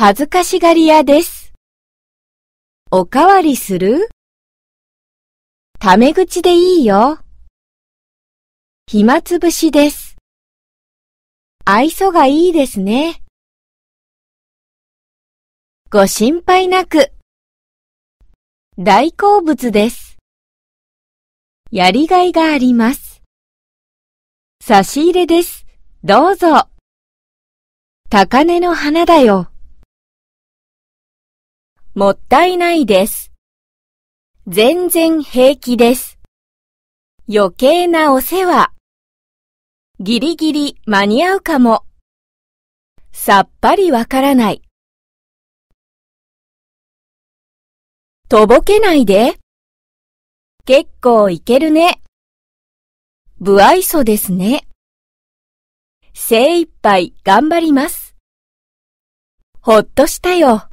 恥ずかしがり屋です。おかわりするタメ口でいいよ。暇つぶしです。愛想がいいですね。ご心配なく。大好物です。やりがいがあります。差し入れです。どうぞ。高根の花だよ。もったいないです。全然平気です。余計なお世話。ギリギリ間に合うかも。さっぱりわからない。とぼけないで。結構いけるね。不愛想ですね。精一杯頑張ります。ほっとしたよ。